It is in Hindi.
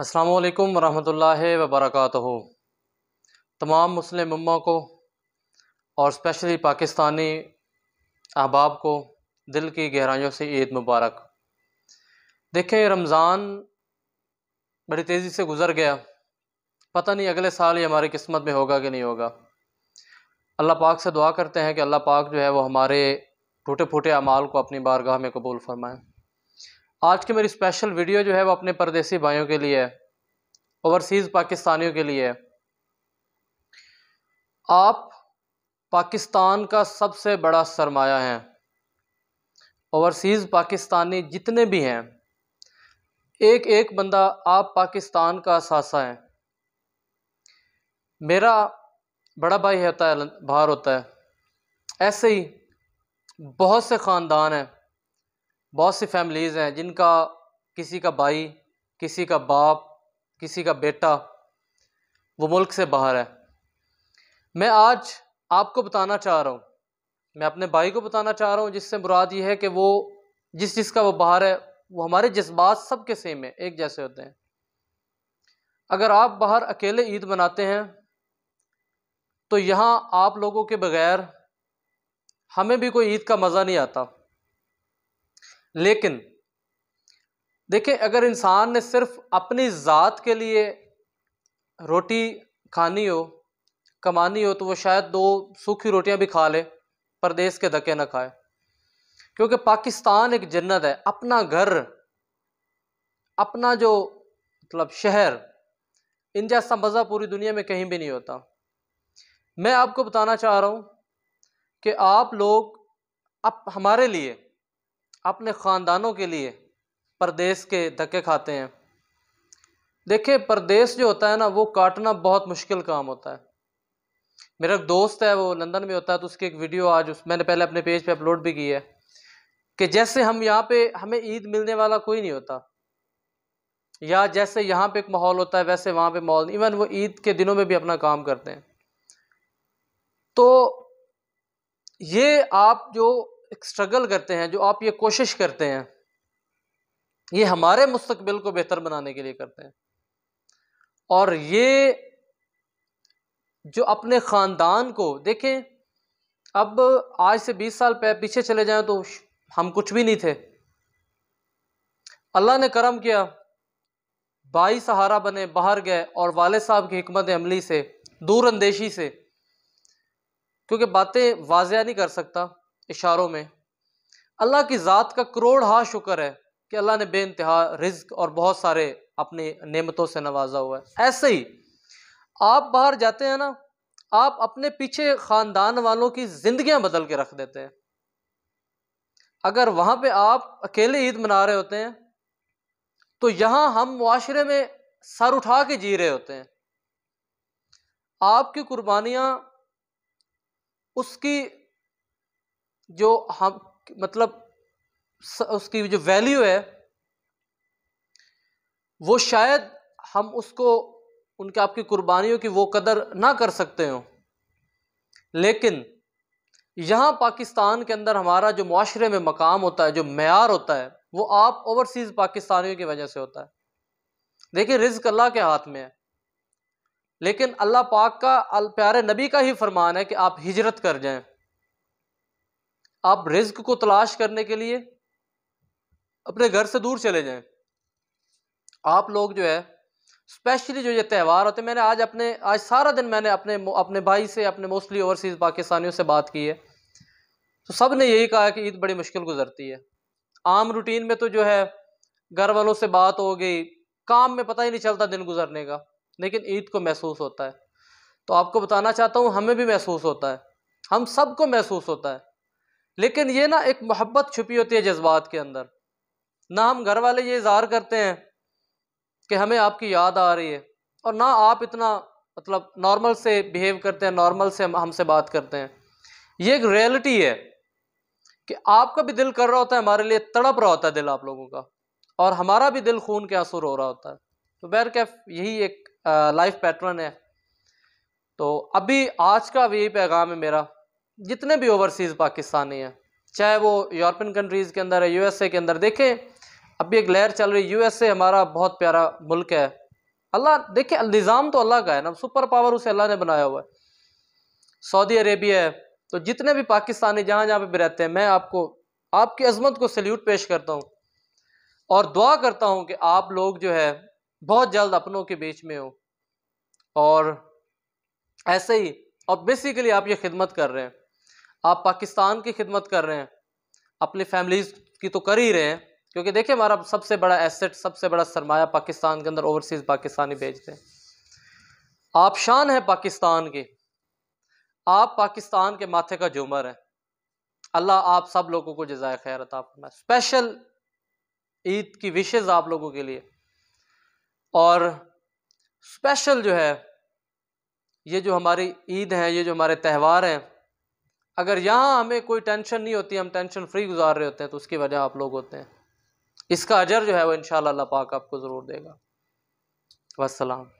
असलकम वरहमल वबरक तमाम मुस्लिम उम्मा को और स्पेशली पाकिस्तानी अहबाब को दिल की गहराइयों से ईद मुबारक देखें रमज़ान बड़ी तेज़ी से गुज़र गया पता नहीं अगले साल ये हमारी किस्मत में होगा कि नहीं होगा अल्लाह पाक से दुआ करते हैं कि अल्लाह पाक जो है वो हमारे टूटे फूटे अमाल को अपनी बारगाह में कबूल फरमाएँ आज की मेरी स्पेशल वीडियो जो है वो अपने परदेसी भाइयों के लिए है ओवरसीज़ पाकिस्तानियों के लिए है आप पाकिस्तान का सबसे बड़ा सरमाया है ओवरसीज़ पाकिस्तानी जितने भी हैं एक एक बंदा आप पाकिस्तान का सासा है मेरा बड़ा भाई होता है बाहर होता है ऐसे ही बहुत से ख़ानदान हैं बहुत सी फैमिलीज़ हैं जिनका किसी का भाई किसी का बाप किसी का बेटा वो मुल्क से बाहर है मैं आज आपको बताना चाह रहा हूँ मैं अपने भाई को बताना चाह रहा हूँ जिससे मुराद ये है कि वो जिस चीज़ का वो बाहर है वो हमारे जज्बात सब के सेम है एक जैसे होते हैं अगर आप बाहर अकेले ईद मनाते हैं तो यहाँ आप लोगों के बगैर हमें भी कोई ईद का मज़ा नहीं आता लेकिन देखिए अगर इंसान ने सिर्फ अपनी ज़ात के लिए रोटी खानी हो कमानी हो तो वो शायद दो सूखी रोटियां भी खा ले परदेश के धक्के ना खाए क्योंकि पाकिस्तान एक जन्नत है अपना घर अपना जो मतलब शहर इन जैसा मज़ा पूरी दुनिया में कहीं भी नहीं होता मैं आपको बताना चाह रहा हूँ कि आप लोग अब हमारे लिए अपने ख़ानदानों के लिए परदेश के धक्के खाते हैं देखिए परदेश जो होता है ना वो काटना बहुत मुश्किल काम होता है मेरा एक दोस्त है वो लंदन में होता है तो उसकी एक वीडियो आज उस मैंने पहले अपने पेज पे अपलोड भी की है कि जैसे हम यहाँ पे हमें ईद मिलने वाला कोई नहीं होता या जैसे यहाँ पे एक माहौल होता है वैसे वहाँ पे माहौल इवन वो ईद के दिनों में भी अपना काम करते हैं तो ये आप जो स्ट्रगल करते हैं जो आप ये कोशिश करते हैं ये हमारे मुस्तबिल को बेहतर बनाने के लिए करते हैं और ये जो अपने ख़ानदान को देखें अब आज से 20 साल पीछे चले जाएं तो हम कुछ भी नहीं थे अल्लाह ने करम किया बाई सहारा बने बाहर गए और वाले साहब की हमत अमली से दूरंदेशी से क्योंकि बातें वाजिया नहीं कर सकता इशारों में अल्लाह की ज़ात का करोड़ हा शुक्र है कि अल्लाह ने बे इंतहा रिज्क और बहुत सारे अपनी नेमतों से नवाजा हुआ है ऐसे ही आप बाहर जाते हैं ना आप अपने पीछे ख़ानदान वालों की ज़िंदियाँ बदल के रख देते हैं अगर वहाँ पर आप अकेले ईद मना रहे होते हैं तो यहाँ हम माशरे में सर उठा के जी रहे होते हैं आपकी कुर्बानियाँ उसकी जो हम मतलब उसकी जो वैल्यू है वो शायद हम उसको उनके आपकी कुर्बानियों की वो कदर ना कर सकते हो लेकिन यहाँ पाकिस्तान के अंदर हमारा जो माशरे में मकाम होता है जो मैार होता है वो आप ओवरसीज़ पाकिस्तानियों की वजह से होता है देखिए रिज्क अल्लाह के हाथ में है लेकिन अल्लाह पाक का प्यारे नबी का ही फरमान है कि आप हिजरत कर जाएं आप रिस्क को तलाश करने के लिए अपने घर से दूर चले जाएं आप लोग जो है स्पेशली जो ये त्यौहार होते हैं मैंने आज अपने आज सारा दिन मैंने अपने अपने भाई से अपने मोस्टली ओवरसीज़ पाकिस्तानियों से बात की है तो सब ने यही कहा कि ईद बड़ी मुश्किल गुजरती है आम रूटीन में तो जो है घर वालों से बात हो गई काम में पता ही नहीं चलता दिन गुजरने का लेकिन ईद को महसूस होता है तो आपको बताना चाहता हूँ हमें भी महसूस होता है हम सबको महसूस होता है लेकिन ये ना एक मोहब्बत छुपी होती है जज्बात के अंदर ना हम घर वाले ये इजहार करते हैं कि हमें आपकी याद आ रही है और ना आप इतना मतलब नॉर्मल से बिहेव करते हैं नॉर्मल से हमसे बात करते हैं ये एक रियलिटी है कि आपका भी दिल कर रहा होता है हमारे लिए तड़प रहा होता है दिल आप लोगों का और हमारा भी दिल खून के आंसू हो रहा होता है तो बैर कैफ यही एक लाइफ पैटर्न है तो अभी आज का भी यही पैगाम है मेरा जितने भी ओवरसीज़ पाकिस्तानी हैं चाहे वो यूरोपियन कंट्रीज़ के अंदर है यूएसए के अंदर देखें अभी एक लहर चल रही यूएसए हमारा बहुत प्यारा मुल्क है अल्लाह देखें निज़ाम तो अल्लाह का है ना सुपर पावर उसे अल्लाह ने बनाया हुआ है सऊदी अरेबिया है तो जितने भी पाकिस्तानी जहाँ जहाँ पर भी रहते हैं मैं आपको आपकी अजमत को सल्यूट पेश करता हूँ और दुआ करता हूँ कि आप लोग जो है बहुत जल्द अपनों के बीच में हो और ऐसे ही और बेसिकली आप ये खिदमत कर रहे हैं आप पाकिस्तान की खिदमत कर रहे हैं अपनी फैमिलीज़ की तो कर ही रहे हैं क्योंकि देखिए हमारा सबसे बड़ा एसेट सबसे बड़ा सरमाया पाकिस्तान के अंदर ओवरसीज़ पाकिस्तानी भेजते हैं आप शान है पाकिस्तान की आप पाकिस्तान के माथे का जुमर है अल्लाह आप सब लोगों को जजाय खैर आप स्पेशल ईद की विशेज़ आप लोगों के लिए और स्पेशल जो है ये जो हमारी ईद है ये जो हमारे त्यौहार हैं अगर यहाँ हमें कोई टेंशन नहीं होती हम टेंशन फ्री गुजार रहे होते हैं तो उसकी वजह आप लोग होते हैं इसका अजर जो है वो इन शाह पाक आपको ज़रूर देगा वसलाम